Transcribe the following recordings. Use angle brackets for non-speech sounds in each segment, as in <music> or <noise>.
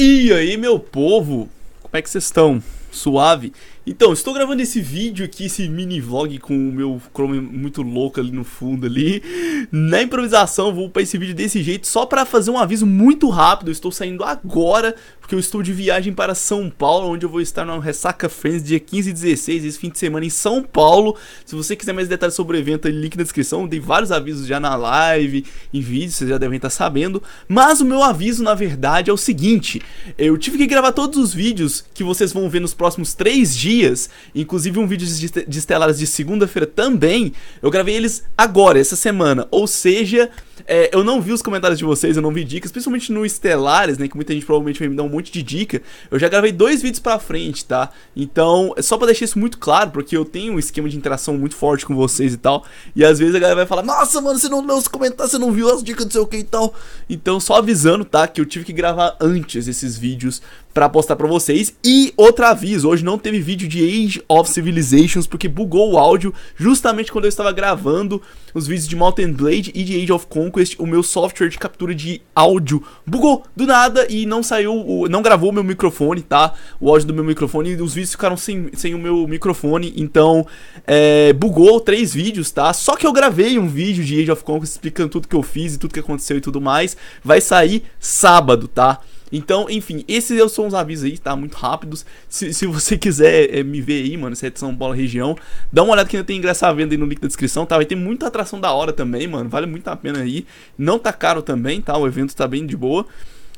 E aí, meu povo? Como é que vocês estão? Suave? Então, estou gravando esse vídeo aqui, esse mini vlog com o meu Chrome muito louco ali no fundo ali. Na improvisação, vou para esse vídeo desse jeito só para fazer um aviso muito rápido. Eu estou saindo agora porque eu estou de viagem para São Paulo, onde eu vou estar na Ressaca Friends dia 15 e 16, esse fim de semana em São Paulo. Se você quiser mais detalhes sobre o evento, link na descrição. dei vários avisos já na live, e vídeo, vocês já devem estar sabendo. Mas o meu aviso, na verdade, é o seguinte: eu tive que gravar todos os vídeos que vocês vão ver nos próximos 3 dias dias, inclusive um vídeo de, de Estelares de segunda-feira também, eu gravei eles agora, essa semana. Ou seja, é, eu não vi os comentários de vocês, eu não vi dicas, principalmente no Estelares, né? Que muita gente provavelmente vai me dar um monte de dica. Eu já gravei dois vídeos pra frente, tá? Então, é só pra deixar isso muito claro, porque eu tenho um esquema de interação muito forte com vocês e tal. E às vezes a galera vai falar: Nossa, mano, você não leu os comentários, você não viu as dicas, não sei o que e tal. Então, só avisando, tá? Que eu tive que gravar antes esses vídeos para postar para vocês. E outro aviso, hoje não teve vídeo de Age of Civilizations porque bugou o áudio justamente quando eu estava gravando os vídeos de Mountain Blade e de Age of Con Conquest, o meu software de captura de áudio bugou do nada e não saiu, não gravou o meu microfone, tá? O áudio do meu microfone e os vídeos ficaram sem, sem o meu microfone, então é, bugou três vídeos, tá? Só que eu gravei um vídeo de Age of Conquest explicando tudo que eu fiz e tudo que aconteceu e tudo mais. Vai sair sábado, tá? Então, enfim, esses são os avisos aí, tá? Muito rápidos. Se, se você quiser é, me ver aí, mano, se é de São Paulo região, dá uma olhada que ainda tem ingresso à venda aí no link da descrição, tá? Vai ter muita atração da hora também, mano. Vale muito a pena aí. Não tá caro também, tá? O evento tá bem de boa.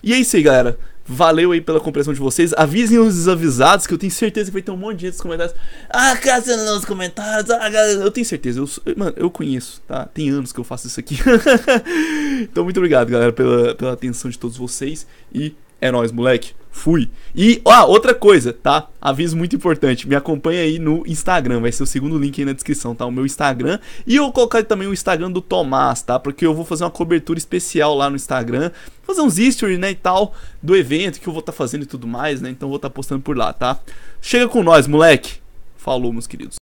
E é isso aí, galera. Valeu aí pela compreensão de vocês. Avisem os desavisados, que eu tenho certeza que vai ter um monte de gente nos comentários. Ah, Cássio, nos comentários. Ah, galera. Eu tenho certeza. Eu, mano, eu conheço, tá? Tem anos que eu faço isso aqui. <laughs> então, muito obrigado, galera, pela, pela atenção de todos vocês. E é nóis, moleque. Fui. E, ó, outra coisa, tá? Aviso muito importante. Me acompanha aí no Instagram. Vai ser o segundo link aí na descrição, tá? O meu Instagram. E eu vou colocar também o Instagram do Tomás, tá? Porque eu vou fazer uma cobertura especial lá no Instagram. Fazer uns history, né? E tal. Do evento que eu vou estar tá fazendo e tudo mais, né? Então vou estar tá postando por lá, tá? Chega com nós, moleque. Falou, meus queridos.